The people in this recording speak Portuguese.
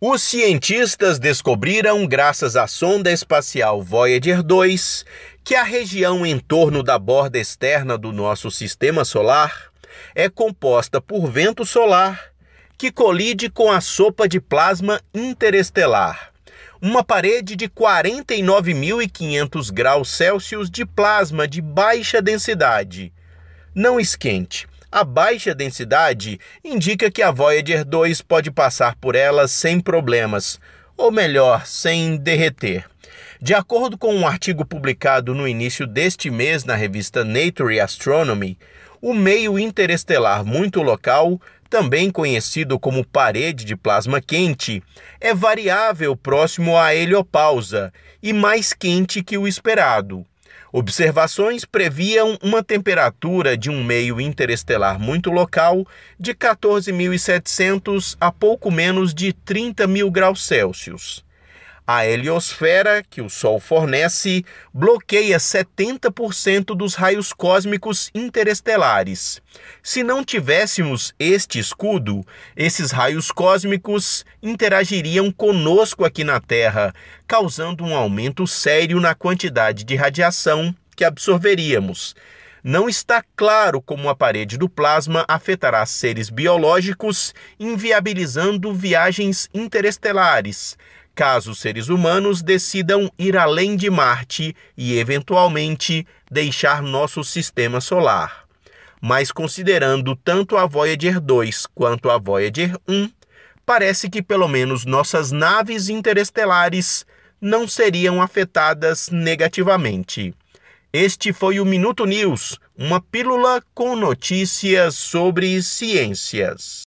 Os cientistas descobriram, graças à sonda espacial Voyager 2, que a região em torno da borda externa do nosso sistema solar é composta por vento solar que colide com a sopa de plasma interestelar, uma parede de 49.500 graus Celsius de plasma de baixa densidade. Não esquente a baixa densidade indica que a Voyager 2 pode passar por ela sem problemas, ou melhor, sem derreter. De acordo com um artigo publicado no início deste mês na revista Nature Astronomy, o meio interestelar muito local, também conhecido como parede de plasma quente, é variável próximo à heliopausa e mais quente que o esperado. Observações previam uma temperatura de um meio interestelar muito local de 14.700 a pouco menos de 30 mil graus Celsius. A heliosfera, que o Sol fornece, bloqueia 70% dos raios cósmicos interestelares. Se não tivéssemos este escudo, esses raios cósmicos interagiriam conosco aqui na Terra, causando um aumento sério na quantidade de radiação que absorveríamos. Não está claro como a parede do plasma afetará seres biológicos, inviabilizando viagens interestelares caso os seres humanos decidam ir além de Marte e, eventualmente, deixar nosso sistema solar. Mas considerando tanto a Voyager 2 quanto a Voyager 1, parece que pelo menos nossas naves interestelares não seriam afetadas negativamente. Este foi o Minuto News, uma pílula com notícias sobre ciências.